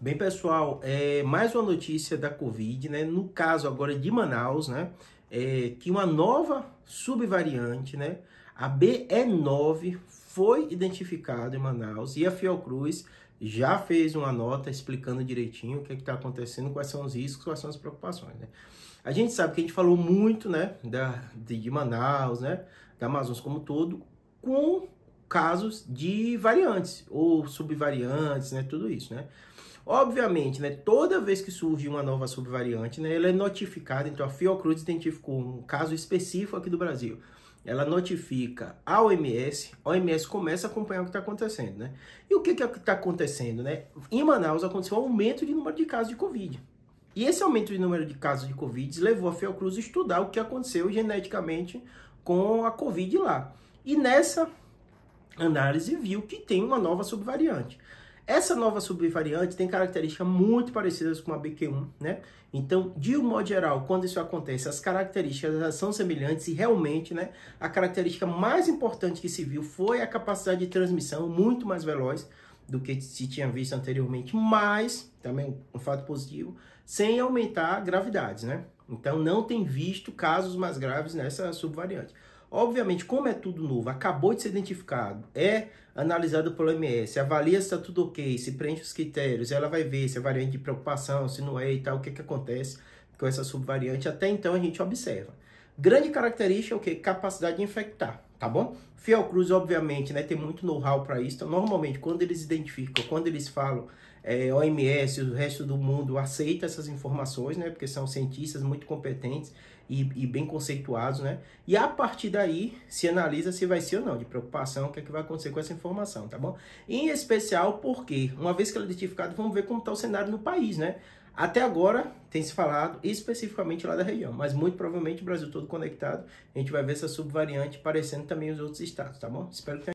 Bem, pessoal, é mais uma notícia da Covid, né? No caso agora de Manaus, né? É que uma nova subvariante, né? A BE9 foi identificada em Manaus e a Fiocruz já fez uma nota explicando direitinho o que é está acontecendo, quais são os riscos, quais são as preocupações, né? A gente sabe que a gente falou muito, né? Da, de Manaus, né? Da Amazonas como todo, com casos de variantes ou subvariantes, né? Tudo isso, né? Obviamente, né, toda vez que surge uma nova subvariante, né, ela é notificada. Então, a Fiocruz identificou um caso específico aqui do Brasil. Ela notifica a OMS, a OMS começa a acompanhar o que está acontecendo. Né? E o que está é acontecendo? Né? Em Manaus aconteceu um aumento de número de casos de Covid. E esse aumento de número de casos de Covid levou a Fiocruz a estudar o que aconteceu geneticamente com a Covid lá. E nessa análise viu que tem uma nova subvariante. Essa nova subvariante tem características muito parecidas com a BQ1, né? Então, de um modo geral, quando isso acontece, as características são semelhantes e realmente, né, a característica mais importante que se viu foi a capacidade de transmissão muito mais veloz do que se tinha visto anteriormente, mas, também é um fato positivo, sem aumentar gravidades, né? Então, não tem visto casos mais graves nessa subvariante. Obviamente, como é tudo novo, acabou de ser identificado, é analisado pelo MS, avalia se está tudo ok, se preenche os critérios, ela vai ver se é variante de preocupação, se não é e tal, o que, que acontece com essa subvariante. Até então a gente observa. Grande característica é o que? Capacidade de infectar tá bom? Fiocruz, obviamente, né, tem muito know-how para isso. Então, normalmente, quando eles identificam, quando eles falam, é, OMS, o resto do mundo aceita essas informações, né, porque são cientistas muito competentes e, e, bem conceituados, né? E a partir daí se analisa se vai ser ou não de preocupação, o que é que vai acontecer com essa informação, tá bom? Em especial porque, uma vez que ela é identificada, vamos ver como está o cenário no país, né? Até agora tem se falado especificamente lá da região, mas muito provavelmente o Brasil todo conectado, a gente vai ver essa subvariante aparecendo também nos outros estados, tá bom? Espero que tenha